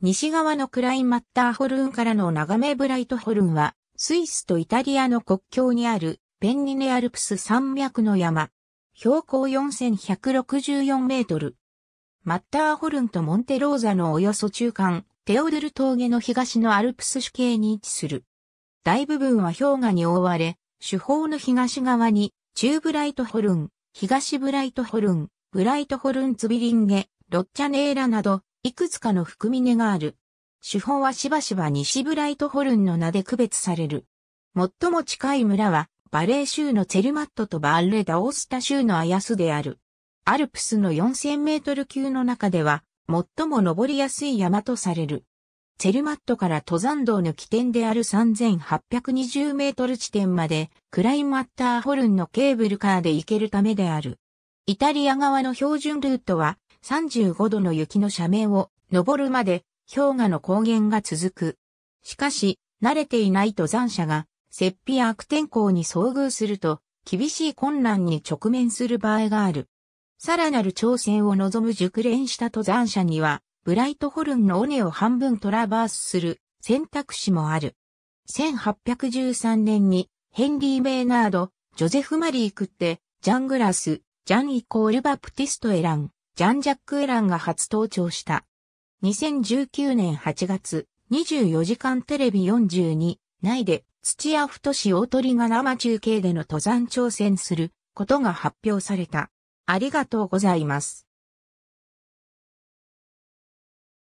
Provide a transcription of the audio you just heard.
西側のクラインマッターホルンからの眺めブライトホルンは、スイスとイタリアの国境にあるペンニネアルプス山脈の山。標高4164メートル。マッターホルンとモンテローザのおよそ中間、テオドル峠の東のアルプス主系に位置する。大部分は氷河に覆われ、主峰の東側に、中ブライトホルン、東ブライトホルン、ブライトホルンツビリンゲ、ロッチャネーラなど、いくつかの含み根がある。手法はしばしば西ブライトホルンの名で区別される。最も近い村は、バレー州のツェルマットとバーレ・ダオスタ州のアヤスである。アルプスの4000メートル級の中では、最も登りやすい山とされる。ツェルマットから登山道の起点である3820メートル地点まで、クライマッターホルンのケーブルカーで行けるためである。イタリア側の標準ルートは、35度の雪の斜面を登るまで氷河の高原が続く。しかし、慣れていない登山者が、雪肥や悪天候に遭遇すると、厳しい困難に直面する場合がある。さらなる挑戦を望む熟練した登山者には、ブライトホルンの尾根を半分トラバースする選択肢もある。1813年にヘンリー・ベーナード、ジョゼフ・マリークって、ジャン・グラス、ジャン・イコール・バプティスト・エラン、ジャン・ジャック・エランが初登庁した。2019年8月、24時間テレビ42内で土屋太氏大鳥が生中継での登山挑戦することが発表された。ありがとうございます。